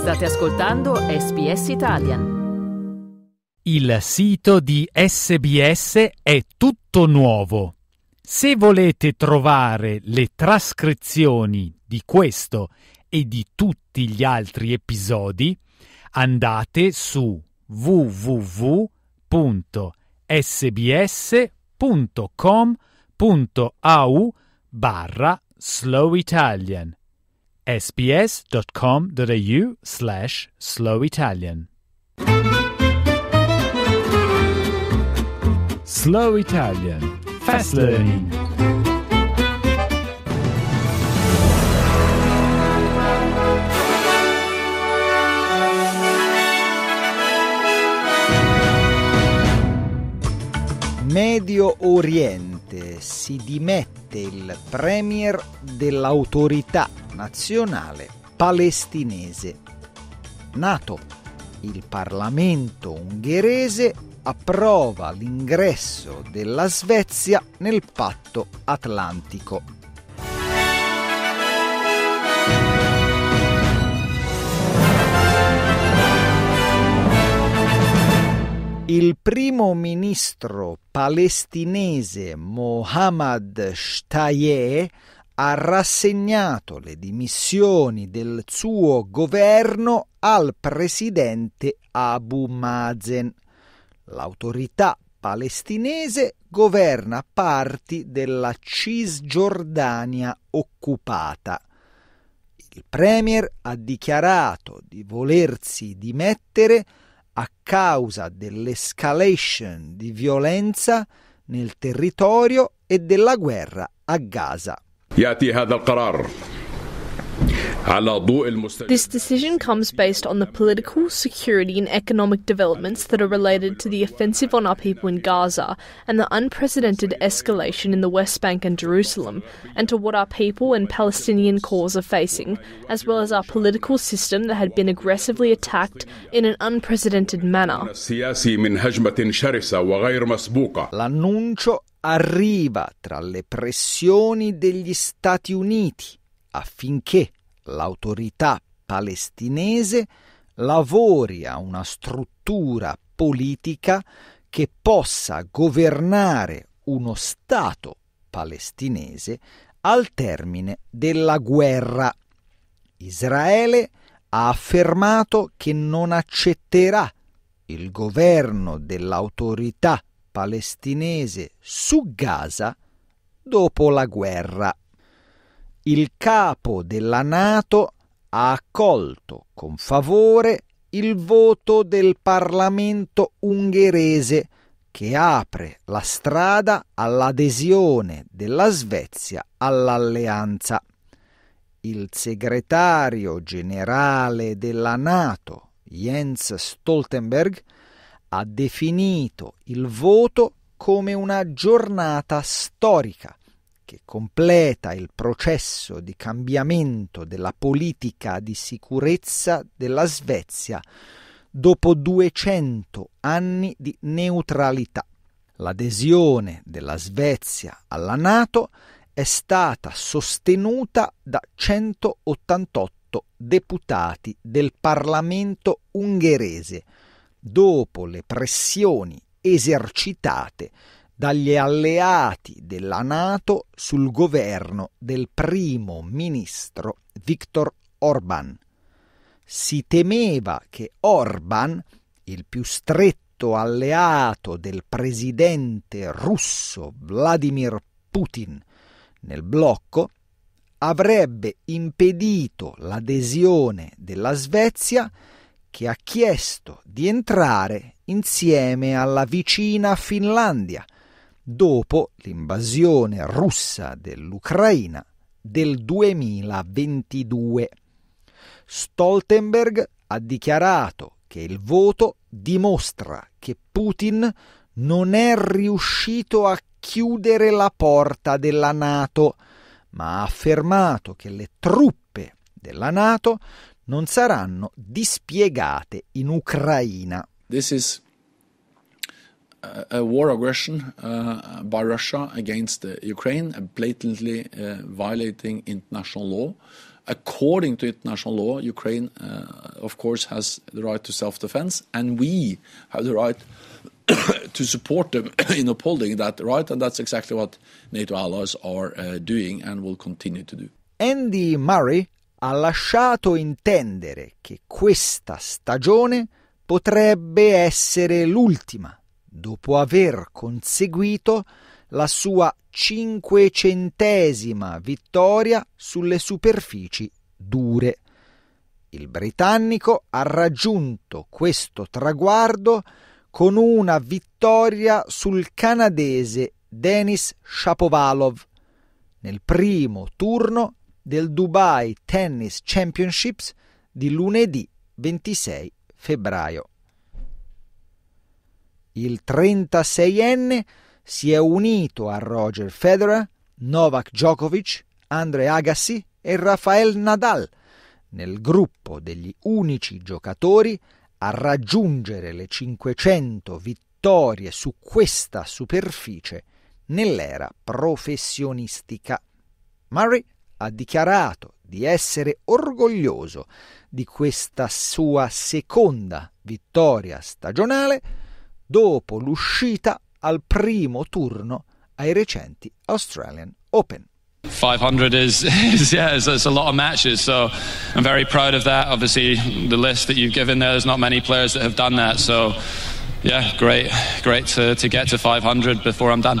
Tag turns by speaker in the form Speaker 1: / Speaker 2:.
Speaker 1: State ascoltando SBS Italian. Il sito di SBS è tutto nuovo. Se volete trovare le trascrizioni di questo e di tutti gli altri episodi, andate su www.sbs.com.au barra Slow Italian sbs.com.au slash slowitalian Slow Italian Fast Learning Medio Oriente si dimette il premier dell'autorità nazionale palestinese. Nato, il Parlamento ungherese approva l'ingresso della Svezia nel patto atlantico. Il primo ministro palestinese Mohammad Shtayyeh ha rassegnato le dimissioni del suo governo al presidente Abu Mazen. L'autorità palestinese governa parti della Cisgiordania occupata. Il Premier ha dichiarato di volersi dimettere a causa dell'escalation di violenza nel territorio e della guerra a Gaza. يأتي هذا القرار This decision comes based on the political, security, and economic developments that are related to the offensive on our people in Gaza and the unprecedented escalation in the West Bank and Jerusalem, and to what our people and Palestinian cause are facing, as well as our political system that had been aggressively attacked in an unprecedented manner. L'annuncio arriva tra le pressioni degli Stati Uniti affinché l'autorità palestinese lavori a una struttura politica che possa governare uno Stato palestinese al termine della guerra. Israele ha affermato che non accetterà il governo dell'autorità palestinese su Gaza dopo la guerra. Il capo della Nato ha accolto con favore il voto del Parlamento ungherese che apre la strada all'adesione della Svezia all'alleanza. Il segretario generale della Nato, Jens Stoltenberg, ha definito il voto come una giornata storica che completa il processo di cambiamento della politica di sicurezza della Svezia dopo 200 anni di neutralità. L'adesione della Svezia alla Nato è stata sostenuta da 188 deputati del Parlamento ungherese, dopo le pressioni esercitate dagli alleati della Nato sul governo del primo ministro Viktor Orban. Si temeva che Orban, il più stretto alleato del presidente russo Vladimir Putin nel blocco, avrebbe impedito l'adesione della Svezia che ha chiesto di entrare insieme alla vicina Finlandia dopo l'invasione russa dell'Ucraina del 2022. Stoltenberg ha dichiarato che il voto dimostra che Putin non è riuscito a chiudere la porta della Nato, ma ha affermato che le truppe della Nato non saranno dispiegate in Ucraina. This is a war aggression uh, by Russia against Ukraine, blatantly uh, violating international law. According to international law, Ukraine, uh, of course, has the right to self defense, and we have the right to support them in upholding that right, and that's exactly what NATO allies are uh, doing and will continue to do. Andy Murray, ha lasciato intendere che questa stagione potrebbe essere l'ultima, dopo aver conseguito la sua cinquecentesima vittoria sulle superfici dure. Il britannico ha raggiunto questo traguardo con una vittoria sul canadese Denis Shapovalov nel primo turno del Dubai Tennis Championships di lunedì 26 febbraio. Il 36enne si è unito a Roger Federer, Novak Djokovic, Andre Agassi e Rafael Nadal nel gruppo degli unici giocatori a raggiungere le 500 vittorie su questa superficie nell'era professionistica. Murray ha dichiarato di essere orgoglioso di questa sua seconda vittoria stagionale dopo l'uscita al primo turno ai recenti Australian Open. 500 is, is yeah, it's, it's, a lot of matches. So I'm very proud of that. Obviously, the list that you've given there, there's not many players that have done that. So yeah, great, great to, to get to 500 before I'm done.